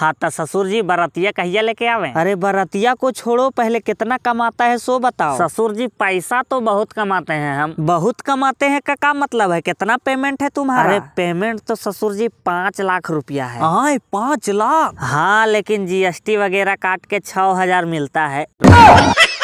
हाँ तो ससुर जी बरतिया कहिया लेके आवे अरे बरतिया को छोड़ो पहले कितना कमाता है सो बताओ ससुर जी पैसा तो बहुत कमाते हैं हम बहुत कमाते हैं का का मतलब है कितना पेमेंट है तुम्हारा अरे पेमेंट तो ससुर जी पाँच लाख रुपया है हाँ पाँच लाख हाँ लेकिन जीएसटी वगैरह काट के छह हजार मिलता है